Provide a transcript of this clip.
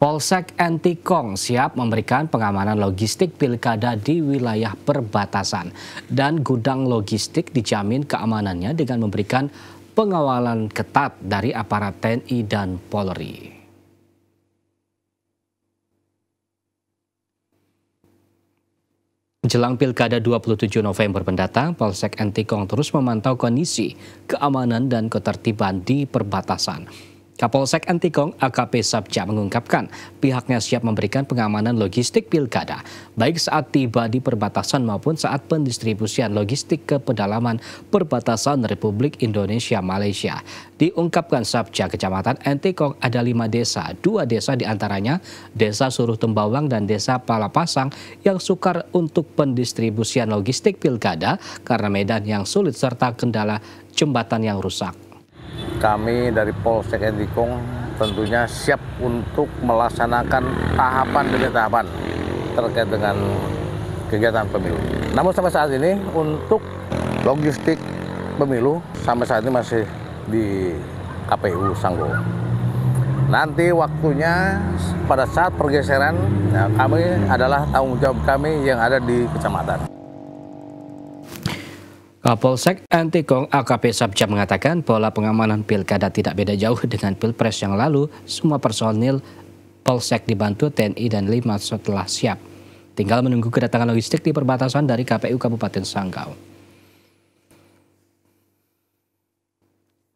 Polsek Antikong siap memberikan pengamanan logistik pilkada di wilayah perbatasan dan gudang logistik dijamin keamanannya dengan memberikan pengawalan ketat dari aparat TNI dan Polri. Jelang Pilkada 27 November mendatang, Polsek Antikong terus memantau kondisi keamanan dan ketertiban di perbatasan. Kapolsek Antikong AKP Sabja mengungkapkan pihaknya siap memberikan pengamanan logistik pilkada baik saat tiba di perbatasan maupun saat pendistribusian logistik ke pedalaman perbatasan Republik Indonesia Malaysia. Diungkapkan Sabja Kecamatan Antikong ada lima desa, dua desa diantaranya Desa Suruh Tembawang dan Desa Palapasang yang sukar untuk pendistribusian logistik pilkada karena medan yang sulit serta kendala jembatan yang rusak kami dari Polsek Endikong tentunya siap untuk melaksanakan tahapan demi tahapan terkait dengan kegiatan pemilu. Namun sampai saat ini untuk logistik pemilu sampai saat ini masih di KPU Sanggo. Nanti waktunya pada saat pergeseran ya, kami adalah tanggung jawab kami yang ada di kecamatan. Kapolsek Antikong AKP Sabja mengatakan pola pengamanan pilkada tidak beda jauh dengan pilpres yang lalu. Semua personil Polsek dibantu TNI dan Lima setelah siap. Tinggal menunggu kedatangan logistik di perbatasan dari KPU Kabupaten Sanggau.